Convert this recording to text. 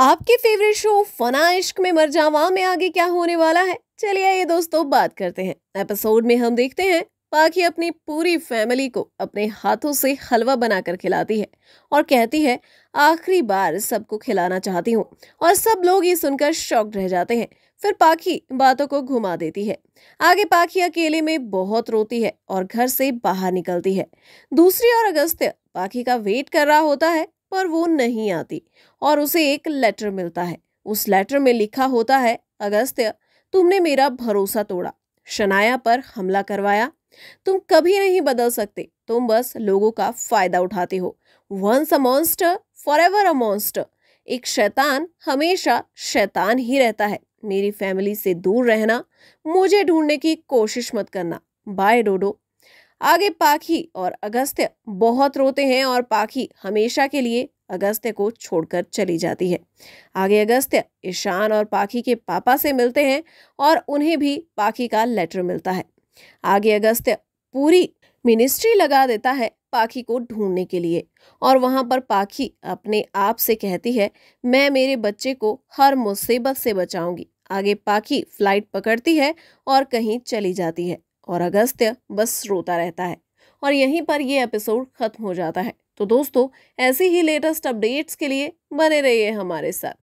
आपके favourite show फना इश्क में मर जावा में आगे क्या होने वाला है चलिए आइए दोस्तों बात करते हैं एपिसोड में हम देखते हैं पाखी अपनी पूरी फैमिली को अपने हाथों से हलवा बनाकर खिलाती है और कहती है आखिरी बार सबको खिलाना चाहती हूँ और सब लोग ये सुनकर शॉक रह जाते हैं फिर पाखी बातों को घुमा देती है आगे पाखी अकेले में बहुत रोती है और घर से बाहर निकलती है दूसरी ओर अगस्त्य पाखी का वेट कर रहा होता है पर वो नहीं आती और उसे एक लेटर मिलता है उस लेटर में लिखा होता है अगस्त्य तुमने मेरा भरोसा तोड़ा शनाया पर हमला करवाया तुम कभी नहीं बदल सकते तुम बस लोगों का फायदा उठाते हो once a monster forever a monster एक शैतान हमेशा शैतान ही रहता है मेरी फैमिली से दूर रहना मुझे ढूंढने की कोशिश मत करना बाय डोडो आगे पाखी और अगस्त्य बहुत रोते हैं और पाखी हमेशा के लिए अगस्त्य को छोड़कर चली जाती है आगे अगस्त्य ईशान और पाखी के पापा से मिलते हैं और उन्हें भी पाखी का लेटर मिलता है आगे अगस्त्य पूरी मिनिस्ट्री लगा देता है पाखी को ढूंढने के लिए और वहाँ पर पाखी अपने आप से कहती है मैं मेरे बच्चे को हर मुसीबत से बचाऊंगी आगे पाखी फ्लाइट पकड़ती है और कहीं चली जाती है और अगस्त्य बस रोता रहता है और यहीं पर ये एपिसोड ख़त्म हो जाता है तो दोस्तों ऐसी ही लेटेस्ट अपडेट्स के लिए बने रहिए हमारे साथ